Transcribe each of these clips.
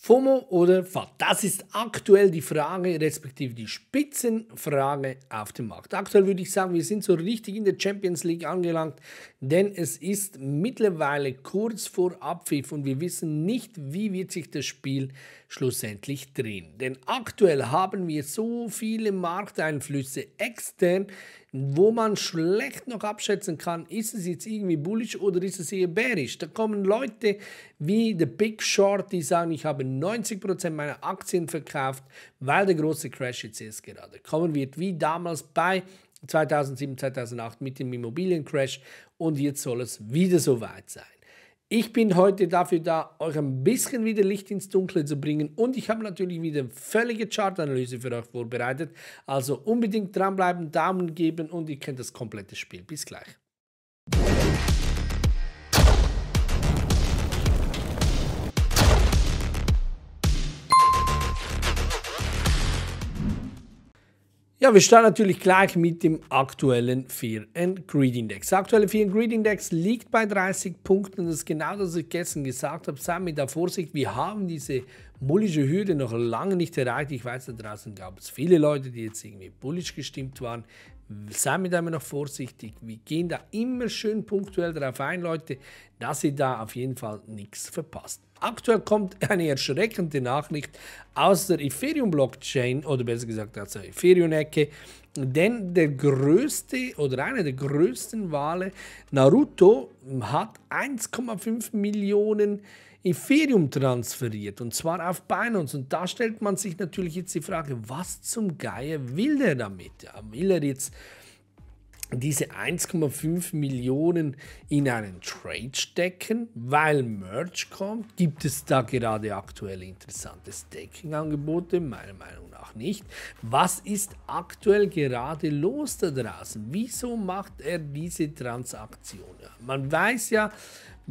FOMO oder FAT? Das ist aktuell die Frage, respektive die Spitzenfrage auf dem Markt. Aktuell würde ich sagen, wir sind so richtig in der Champions League angelangt, denn es ist mittlerweile kurz vor Abpfiff und wir wissen nicht, wie wird sich das Spiel entwickeln schlussendlich drin. Denn aktuell haben wir so viele Markteinflüsse extern, wo man schlecht noch abschätzen kann, ist es jetzt irgendwie bullish oder ist es eher bearish. Da kommen Leute wie The Big Short, die sagen, ich habe 90% meiner Aktien verkauft, weil der große Crash jetzt erst gerade kommen wird, wie damals bei 2007, 2008 mit dem Immobiliencrash und jetzt soll es wieder so weit sein. Ich bin heute dafür da, euch ein bisschen wieder Licht ins Dunkle zu bringen und ich habe natürlich wieder eine völlige Chartanalyse für euch vorbereitet. Also unbedingt dranbleiben, Daumen geben und ihr kennt das komplette Spiel. Bis gleich. Ja, wir starten natürlich gleich mit dem aktuellen Fear and Greed Index. Der aktuelle Fear and Greed Index liegt bei 30 Punkten. Das ist genau das, was ich gestern gesagt habe. Sei mit der Vorsicht, wir haben diese bullische Hürde noch lange nicht erreicht. Ich weiß, da draußen gab es viele Leute, die jetzt irgendwie bullisch gestimmt waren. Sei mit einmal noch vorsichtig. Wir gehen da immer schön punktuell darauf ein, Leute, dass ihr da auf jeden Fall nichts verpasst. Aktuell kommt eine erschreckende Nachricht aus der Ethereum-Blockchain oder besser gesagt aus der Ethereum-Ecke, denn der größte oder einer der größten Wale, Naruto, hat 1,5 Millionen Ethereum transferiert und zwar auf Binance. Und da stellt man sich natürlich jetzt die Frage, was zum Geier will der damit? Will er jetzt diese 1,5 Millionen in einen Trade stecken, weil Merch kommt? Gibt es da gerade aktuell interessante Staking-Angebote? Meiner Meinung nach nicht. Was ist aktuell gerade los da draußen? Wieso macht er diese Transaktion? man weiß ja,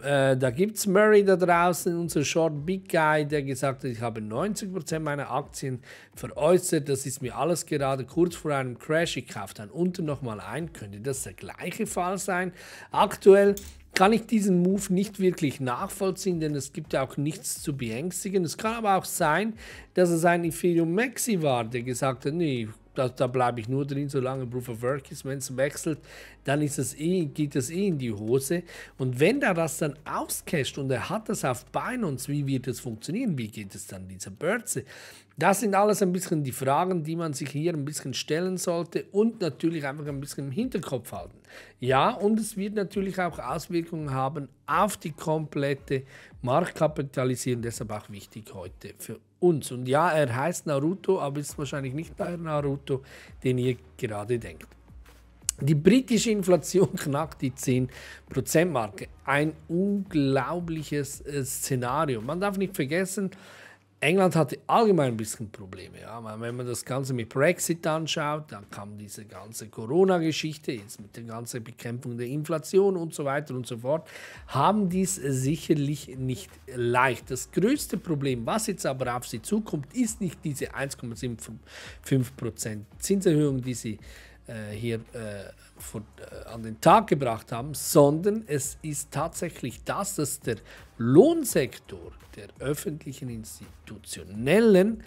äh, da gibt es Murray da draußen, unser Short Big Guy, der gesagt hat, ich habe 90% meiner Aktien veräußert, das ist mir alles gerade kurz vor einem Crash, ich kaufe dann unten nochmal ein, könnte das der gleiche Fall sein? Aktuell kann ich diesen Move nicht wirklich nachvollziehen, denn es gibt ja auch nichts zu beängstigen. Es kann aber auch sein, dass es ein Ethereum Maxi war, der gesagt hat, nee, ich da, da bleibe ich nur drin, solange Proof of Work ist. Wenn es wechselt, dann ist es eh, geht das eh in die Hose. Und wenn der das dann auscasht und er hat das auf Binance, wie wird das funktionieren? Wie geht es dann dieser Börse? Das sind alles ein bisschen die Fragen, die man sich hier ein bisschen stellen sollte und natürlich einfach ein bisschen im Hinterkopf halten. Ja, und es wird natürlich auch Auswirkungen haben auf die komplette Marktkapitalisierung, deshalb auch wichtig heute für uns. Und ja, er heißt Naruto, aber ist wahrscheinlich nicht der Naruto, den ihr gerade denkt. Die britische Inflation knackt die 10%-Marke. Ein unglaubliches äh, Szenario. Man darf nicht vergessen, England hatte allgemein ein bisschen Probleme. Ja. Wenn man das Ganze mit Brexit anschaut, dann kam diese ganze Corona-Geschichte, jetzt mit der ganzen Bekämpfung der Inflation und so weiter und so fort, haben dies sicherlich nicht leicht. Das größte Problem, was jetzt aber auf sie zukommt, ist nicht diese 1,75% Zinserhöhung, die sie äh, hier äh, äh, an den Tag gebracht haben, sondern es ist tatsächlich das, dass der Lohnsektor der öffentlichen institutionellen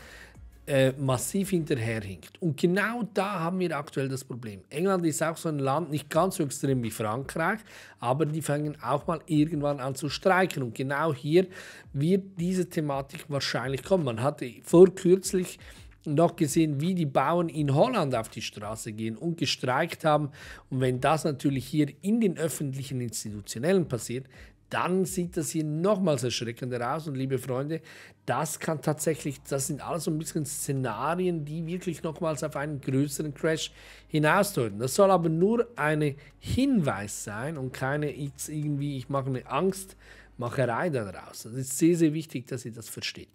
äh, massiv hinterherhinkt. Und genau da haben wir aktuell das Problem. England ist auch so ein Land, nicht ganz so extrem wie Frankreich, aber die fangen auch mal irgendwann an zu streiken. Und genau hier wird diese Thematik wahrscheinlich kommen. Man hatte vor kürzlich noch gesehen, wie die Bauern in Holland auf die Straße gehen und gestreikt haben. Und wenn das natürlich hier in den öffentlichen Institutionellen passiert, dann sieht das hier nochmals erschreckender aus. Und liebe Freunde, das kann tatsächlich, das sind alles so ein bisschen Szenarien, die wirklich nochmals auf einen größeren Crash hinausdeuten. Das soll aber nur ein Hinweis sein und keine irgendwie, ich mache eine Angstmacherei daraus. Das ist sehr, sehr wichtig, dass ihr das versteht.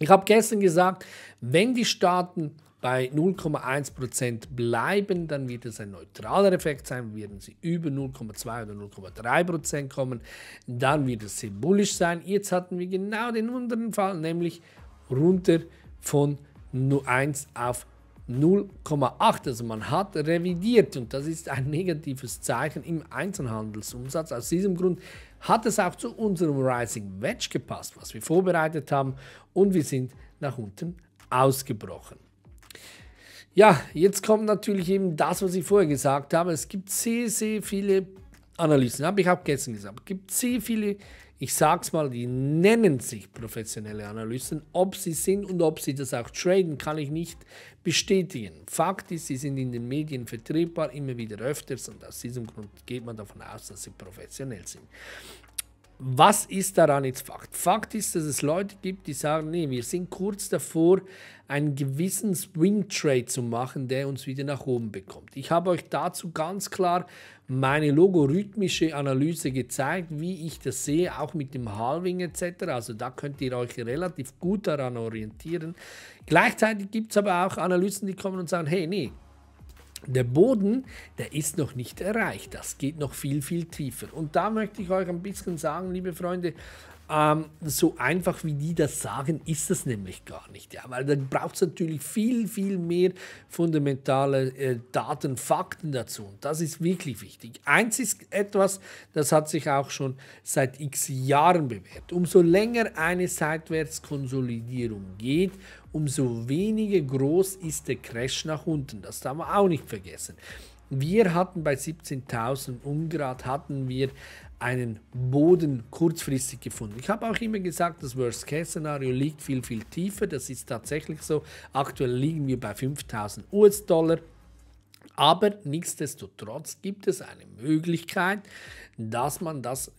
Ich habe gestern gesagt, wenn die Staaten bei 0,1% bleiben, dann wird es ein neutraler Effekt sein. Werden sie über 0,2 oder 0,3% kommen, dann wird es sehr bullisch sein. Jetzt hatten wir genau den unteren Fall, nämlich runter von 1 auf 0,8. Also man hat revidiert und das ist ein negatives Zeichen im Einzelhandelsumsatz. Aus diesem Grund hat es auch zu unserem Rising Wedge gepasst, was wir vorbereitet haben und wir sind nach unten ausgebrochen. Ja, jetzt kommt natürlich eben das, was ich vorher gesagt habe. Es gibt sehr, sehr viele Analysen, habe ich auch gestern gesagt. Es gibt sehr viele ich sag's mal, die nennen sich professionelle Analysten. Ob sie sind und ob sie das auch traden, kann ich nicht bestätigen. Fakt ist, sie sind in den Medien vertretbar, immer wieder öfters und aus diesem Grund geht man davon aus, dass sie professionell sind was ist daran jetzt Fakt? Fakt ist, dass es Leute gibt, die sagen, nee, wir sind kurz davor, einen gewissen Swing Trade zu machen, der uns wieder nach oben bekommt. Ich habe euch dazu ganz klar meine logarithmische Analyse gezeigt, wie ich das sehe, auch mit dem Halving etc. Also da könnt ihr euch relativ gut daran orientieren. Gleichzeitig gibt es aber auch Analysten, die kommen und sagen, hey, nee, der Boden, der ist noch nicht erreicht. Das geht noch viel, viel tiefer. Und da möchte ich euch ein bisschen sagen, liebe Freunde, ähm, so einfach wie die das sagen, ist es nämlich gar nicht. Ja? Weil dann braucht es natürlich viel, viel mehr fundamentale äh, Daten, Fakten dazu. Und das ist wirklich wichtig. Eins ist etwas, das hat sich auch schon seit x Jahren bewährt. Umso länger eine Seitwärtskonsolidierung geht, umso weniger groß ist der Crash nach unten. Das darf man auch nicht vergessen. Wir hatten bei 17.000 Ungrad, hatten wir einen Boden kurzfristig gefunden. Ich habe auch immer gesagt, das Worst-Case-Szenario liegt viel, viel tiefer. Das ist tatsächlich so. Aktuell liegen wir bei 5000 US-Dollar. Aber nichtsdestotrotz gibt es eine Möglichkeit, dass man das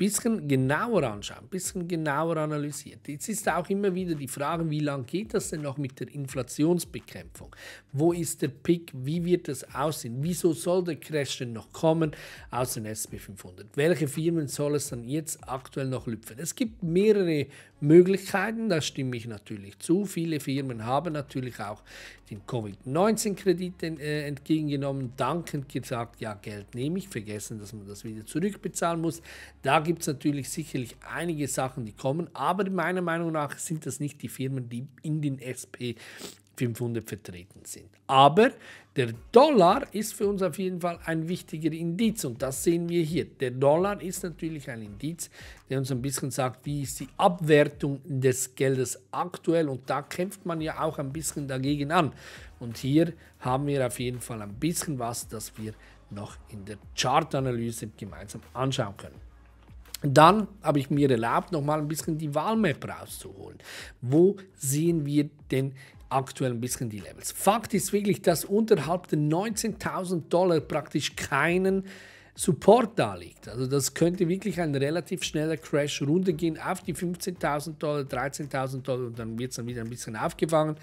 bisschen genauer anschauen, ein bisschen genauer analysiert. Jetzt ist auch immer wieder die Frage, wie lange geht das denn noch mit der Inflationsbekämpfung? Wo ist der Pick? Wie wird das aussehen? Wieso soll der Crash denn noch kommen aus den SP 500? Welche Firmen soll es dann jetzt aktuell noch lüpfen? Es gibt mehrere Möglichkeiten, da stimme ich natürlich zu. Viele Firmen haben natürlich auch den Covid-19-Kredit äh, entgegengenommen, dankend gesagt, ja, Geld nehme ich, vergessen, dass man das wieder zurückbezahlen muss. Da gibt es natürlich sicherlich einige Sachen, die kommen, aber meiner Meinung nach sind das nicht die Firmen, die in den SP 500 vertreten sind. Aber der Dollar ist für uns auf jeden Fall ein wichtiger Indiz und das sehen wir hier. Der Dollar ist natürlich ein Indiz, der uns ein bisschen sagt, wie ist die Abwertung des Geldes aktuell und da kämpft man ja auch ein bisschen dagegen an. Und hier haben wir auf jeden Fall ein bisschen was, das wir noch in der Chartanalyse gemeinsam anschauen können. Dann habe ich mir erlaubt, nochmal ein bisschen die Wahlmap rauszuholen. Wo sehen wir denn die? aktuell ein bisschen die Levels. Fakt ist wirklich, dass unterhalb der 19.000 Dollar praktisch keinen Support da liegt. Also das könnte wirklich ein relativ schneller Crash runtergehen auf die 15.000 Dollar, 13.000 Dollar und dann wird es dann wieder ein bisschen aufgefangen.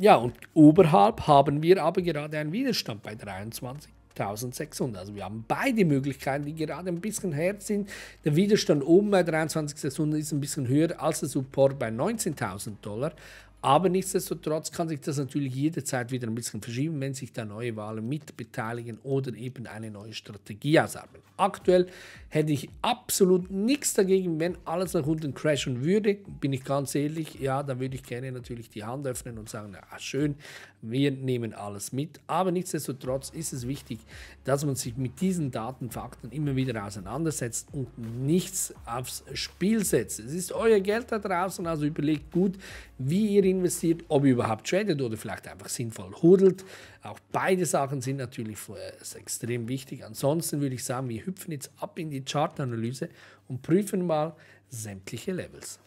Ja, und oberhalb haben wir aber gerade einen Widerstand bei 23. 1600. Also wir haben beide Möglichkeiten, die gerade ein bisschen hart sind. Der Widerstand oben bei 23.600 ist ein bisschen höher als der Support bei 19.000 Dollar. Aber nichtsdestotrotz kann sich das natürlich jederzeit wieder ein bisschen verschieben, wenn sich da neue Wahlen mitbeteiligen oder eben eine neue Strategie ausarbeiten. Aktuell hätte ich absolut nichts dagegen, wenn alles nach unten crashen würde. Bin ich ganz ehrlich, ja, dann würde ich gerne natürlich die Hand öffnen und sagen, ja, schön, wir nehmen alles mit, aber nichtsdestotrotz ist es wichtig, dass man sich mit diesen Datenfakten immer wieder auseinandersetzt und nichts aufs Spiel setzt. Es ist euer Geld da draußen, also überlegt gut, wie ihr investiert, ob ihr überhaupt tradet oder vielleicht einfach sinnvoll hudelt. Auch beide Sachen sind natürlich äh, extrem wichtig. Ansonsten würde ich sagen, wir hüpfen jetzt ab in die Chartanalyse und prüfen mal sämtliche Levels.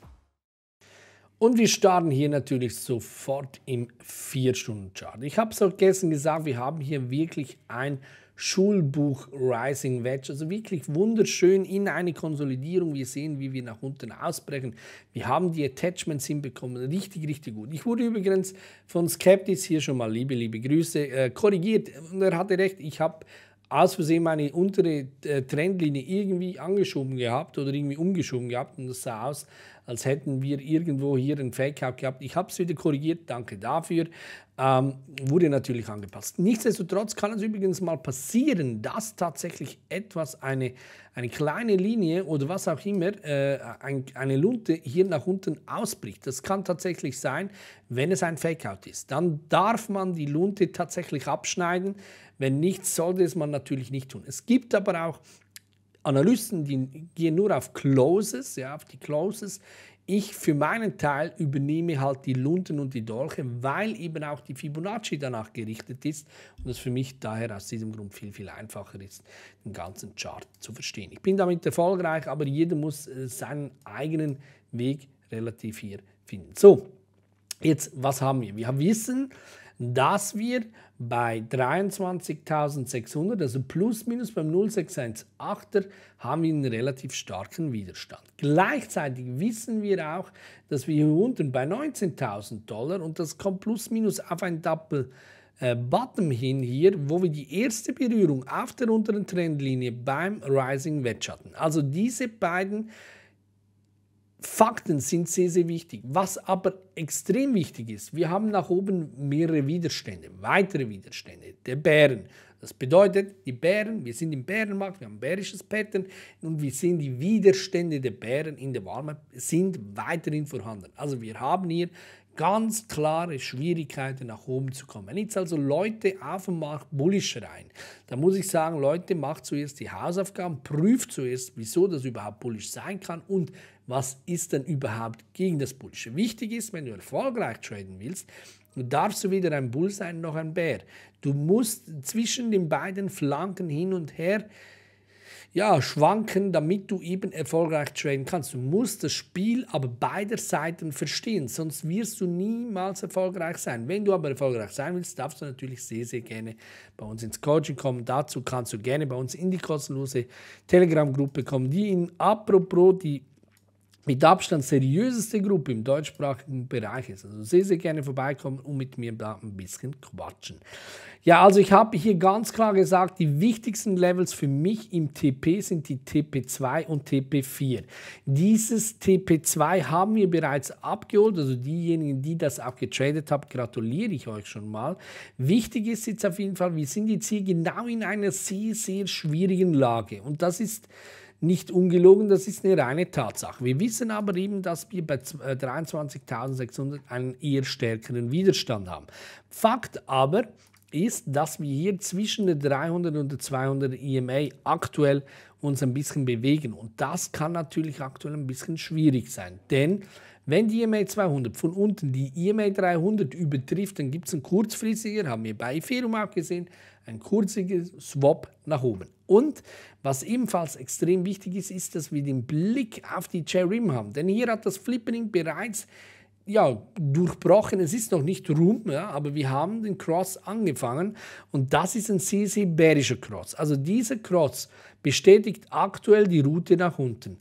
Und wir starten hier natürlich sofort im 4-Stunden-Chart. Ich habe es auch halt gestern gesagt, wir haben hier wirklich ein Schulbuch Rising Wedge. Also wirklich wunderschön in eine Konsolidierung. Wir sehen, wie wir nach unten ausbrechen. Wir haben die Attachments hinbekommen. Richtig, richtig gut. Ich wurde übrigens von Skeptis hier schon mal liebe, liebe Grüße äh, korrigiert. Und er hatte recht, ich habe aus Versehen meine untere äh, Trendlinie irgendwie angeschoben gehabt oder irgendwie umgeschoben gehabt und das sah aus, als hätten wir irgendwo hier einen Fake-Out gehabt. Ich habe es wieder korrigiert, danke dafür. Ähm, wurde natürlich angepasst. Nichtsdestotrotz kann es übrigens mal passieren, dass tatsächlich etwas, eine, eine kleine Linie oder was auch immer, äh, ein, eine Lunte hier nach unten ausbricht. Das kann tatsächlich sein, wenn es ein Fakeout ist. Dann darf man die Lunte tatsächlich abschneiden. Wenn nicht, sollte es man natürlich nicht tun. Es gibt aber auch Analysten, die gehen nur auf Closes, ja, auf die Closes. Ich für meinen Teil übernehme halt die Lunden und die Dolche, weil eben auch die Fibonacci danach gerichtet ist und es für mich daher aus diesem Grund viel, viel einfacher ist, den ganzen Chart zu verstehen. Ich bin damit erfolgreich, aber jeder muss äh, seinen eigenen Weg relativ hier finden. So, jetzt, was haben wir? Wir haben Wissen, dass wir bei 23.600, also plus minus beim 0618er, haben wir einen relativ starken Widerstand. Gleichzeitig wissen wir auch, dass wir hier unten bei 19.000 Dollar und das kommt plus minus auf ein Doppel äh, Bottom hin hier, wo wir die erste Berührung auf der unteren Trendlinie beim Rising Wedge hatten. Also diese beiden Fakten sind sehr, sehr wichtig. Was aber extrem wichtig ist, wir haben nach oben mehrere Widerstände, weitere Widerstände, der Bären. Das bedeutet, die Bären, wir sind im Bärenmarkt, wir haben ein bärisches Pattern und wir sehen, die Widerstände der Bären in der Warme sind weiterhin vorhanden. Also wir haben hier ganz klare Schwierigkeiten nach oben zu kommen. Wenn jetzt also Leute auf dem Markt bullisch rein, dann muss ich sagen, Leute, macht zuerst die Hausaufgaben, prüft zuerst, wieso das überhaupt bullisch sein kann und was ist denn überhaupt gegen das Bullische. Wichtig ist, wenn du erfolgreich traden willst, Du darfst du weder ein Bull sein noch ein Bär. Du musst zwischen den beiden Flanken hin und her ja, schwanken, damit du eben erfolgreich traden kannst. Du musst das Spiel aber beider Seiten verstehen, sonst wirst du niemals erfolgreich sein. Wenn du aber erfolgreich sein willst, darfst du natürlich sehr, sehr gerne bei uns ins Coaching kommen. Dazu kannst du gerne bei uns in die kostenlose Telegram-Gruppe kommen, die in apropos die mit Abstand seriöseste Gruppe im deutschsprachigen Bereich ist. Also sehr, sehr gerne vorbeikommen und mit mir da ein bisschen quatschen. Ja, also ich habe hier ganz klar gesagt, die wichtigsten Levels für mich im TP sind die TP2 und TP4. Dieses TP2 haben wir bereits abgeholt, also diejenigen, die das auch getradet haben, gratuliere ich euch schon mal. Wichtig ist jetzt auf jeden Fall, wir sind jetzt hier genau in einer sehr, sehr schwierigen Lage und das ist nicht ungelogen, das ist eine reine Tatsache. Wir wissen aber eben, dass wir bei 23.600 äh, einen eher stärkeren Widerstand haben. Fakt aber ist, dass wir hier zwischen der 300 und der 200 EMA aktuell uns ein bisschen bewegen. Und das kann natürlich aktuell ein bisschen schwierig sein, denn wenn die EMA 200 von unten die EMA 300 übertrifft, dann gibt es einen kurzfristiger, haben wir bei Ethereum auch gesehen, ein kurziger Swap nach oben. Und was ebenfalls extrem wichtig ist, ist, dass wir den Blick auf die Cherim haben. Denn hier hat das Flippering bereits ja, durchbrochen. Es ist noch nicht rum, ja, aber wir haben den Cross angefangen und das ist ein sehr, sehr bärischer Cross. Also dieser Cross bestätigt aktuell die Route nach unten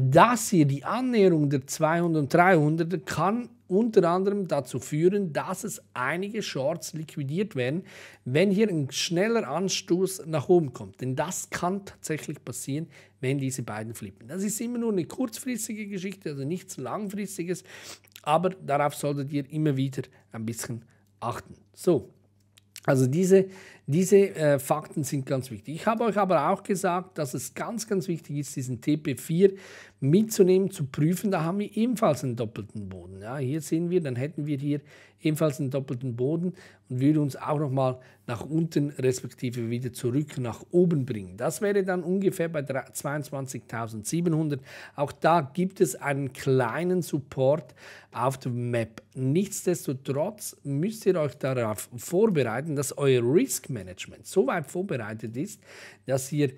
dass hier die Annäherung der 200 und 300 kann unter anderem dazu führen, dass es einige Shorts liquidiert werden, wenn hier ein schneller Anstoß nach oben kommt. Denn das kann tatsächlich passieren, wenn diese beiden flippen. Das ist immer nur eine kurzfristige Geschichte, also nichts langfristiges, aber darauf solltet ihr immer wieder ein bisschen achten. So, also diese diese äh, Fakten sind ganz wichtig. Ich habe euch aber auch gesagt, dass es ganz, ganz wichtig ist, diesen TP4 mitzunehmen, zu prüfen. Da haben wir ebenfalls einen doppelten Boden. Ja, hier sehen wir, dann hätten wir hier ebenfalls einen doppelten Boden und würde uns auch nochmal nach unten respektive wieder zurück nach oben bringen. Das wäre dann ungefähr bei 22.700. Auch da gibt es einen kleinen Support auf dem Map. Nichtsdestotrotz müsst ihr euch darauf vorbereiten, dass euer Risk Management so weit vorbereitet ist, dass ihr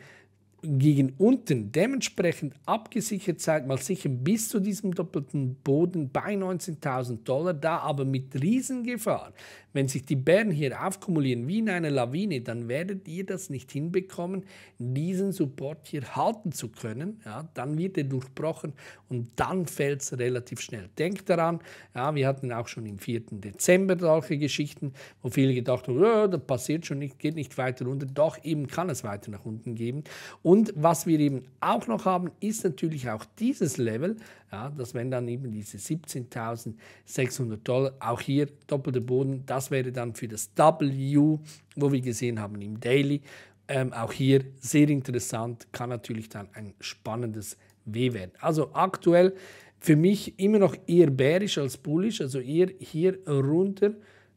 gegen unten dementsprechend abgesichert, sag mal sicher bis zu diesem doppelten Boden bei 19.000 Dollar, da aber mit Riesengefahr. Wenn sich die Bären hier aufkumulieren wie in einer Lawine, dann werdet ihr das nicht hinbekommen, diesen Support hier halten zu können. Ja, dann wird er durchbrochen und dann fällt es relativ schnell. Denkt daran, ja, wir hatten auch schon im 4. Dezember solche Geschichten, wo viele gedacht haben, oh, das passiert schon nicht, geht nicht weiter runter. Doch eben kann es weiter nach unten geben. Und was wir eben auch noch haben, ist natürlich auch dieses Level, ja, dass wenn dann eben diese 17.600 Dollar, auch hier doppelter Boden, das wäre dann für das W, wo wir gesehen haben im Daily. Ähm, auch hier sehr interessant, kann natürlich dann ein spannendes W werden. Also aktuell für mich immer noch eher bärisch als bullisch, also eher hier runter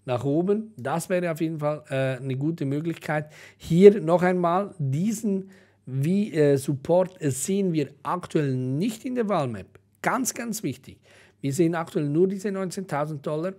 nach oben. Das wäre auf jeden Fall äh, eine gute Möglichkeit. Hier noch einmal diesen wie äh, Support äh, sehen wir aktuell nicht in der Wahlmap. Ganz, ganz wichtig. Wir sehen aktuell nur diese 19.000 Dollar,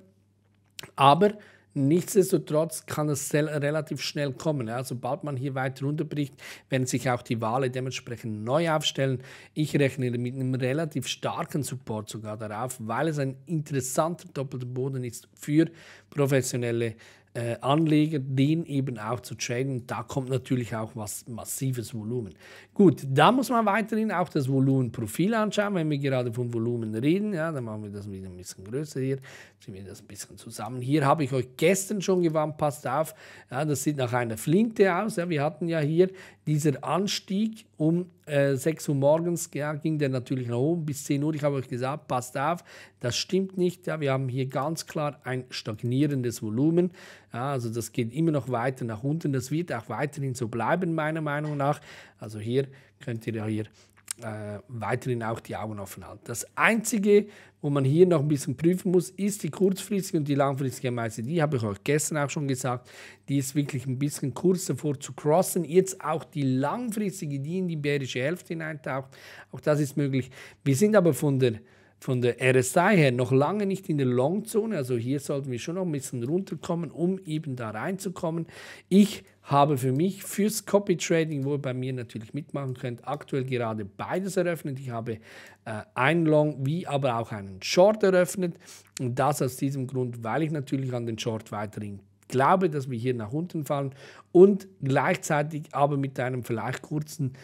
aber nichtsdestotrotz kann es relativ schnell kommen. Ja. Sobald man hier weiter runterbricht, werden sich auch die Wale dementsprechend neu aufstellen. Ich rechne mit einem relativ starken Support sogar darauf, weil es ein interessanter doppelter Boden ist für professionelle äh, Anleger, den eben auch zu traden. Da kommt natürlich auch was massives Volumen. Gut, da muss man weiterhin auch das Volumenprofil anschauen, wenn wir gerade vom Volumen reden. Ja, dann machen wir das wieder ein bisschen größer hier, ziehen wir das ein bisschen zusammen. Hier habe ich euch gestern schon gewarnt, passt auf, ja, das sieht nach einer Flinte aus. Ja, wir hatten ja hier dieser Anstieg um äh, 6 Uhr morgens ja, ging der natürlich nach oben bis 10 Uhr. Ich habe euch gesagt, passt auf, das stimmt nicht. Ja, wir haben hier ganz klar ein stagnierendes Volumen. Ja, also das geht immer noch weiter nach unten. Das wird auch weiterhin so bleiben, meiner Meinung nach. Also hier könnt ihr ja hier äh, weiterhin auch die Augen offen halten. Das Einzige, wo man hier noch ein bisschen prüfen muss, ist die kurzfristige und die langfristige Meise. Die habe ich euch gestern auch schon gesagt. Die ist wirklich ein bisschen kurz davor zu crossen. Jetzt auch die langfristige, die in die bärische Hälfte hineintaucht. Auch das ist möglich. Wir sind aber von der von der RSI her noch lange nicht in der Longzone. Also hier sollten wir schon noch ein bisschen runterkommen, um eben da reinzukommen. Ich habe für mich fürs Copy Trading, wo ihr bei mir natürlich mitmachen könnt, aktuell gerade beides eröffnet. Ich habe äh, einen Long wie aber auch einen Short eröffnet und das aus diesem Grund, weil ich natürlich an den Short weiterhin glaube, dass wir hier nach unten fallen und gleichzeitig aber mit einem vielleicht kurzen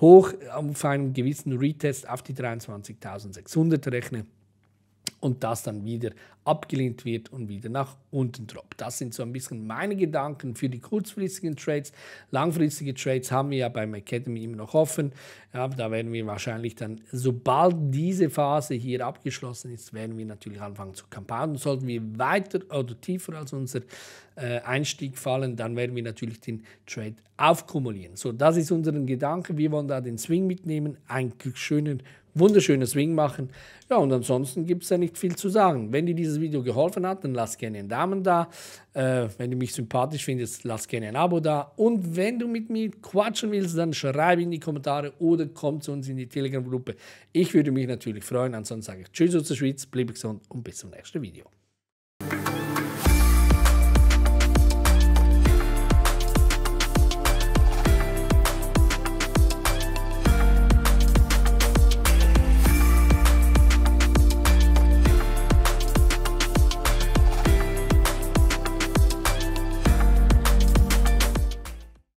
Hoch auf einen gewissen Retest auf die 23.600 rechne und das dann wieder abgelehnt wird und wieder nach unten droppt. Das sind so ein bisschen meine Gedanken für die kurzfristigen Trades. Langfristige Trades haben wir ja beim Academy immer noch offen. Ja, da werden wir wahrscheinlich dann, sobald diese Phase hier abgeschlossen ist, werden wir natürlich anfangen zu kampagnen. Sollten wir weiter oder tiefer als unser äh, Einstieg fallen, dann werden wir natürlich den Trade aufkumulieren. So, das ist unser Gedanke. Wir wollen da den Swing mitnehmen. Ein schöner wunderschöne Swing machen. Ja, und ansonsten gibt es ja nicht viel zu sagen. Wenn dir dieses Video geholfen hat, dann lass gerne einen Daumen da. Äh, wenn du mich sympathisch findest, lass gerne ein Abo da. Und wenn du mit mir quatschen willst, dann schreib in die Kommentare oder komm zu uns in die Telegram-Gruppe. Ich würde mich natürlich freuen. Ansonsten sage ich Tschüss aus der Schweiz, bleib gesund und bis zum nächsten Video.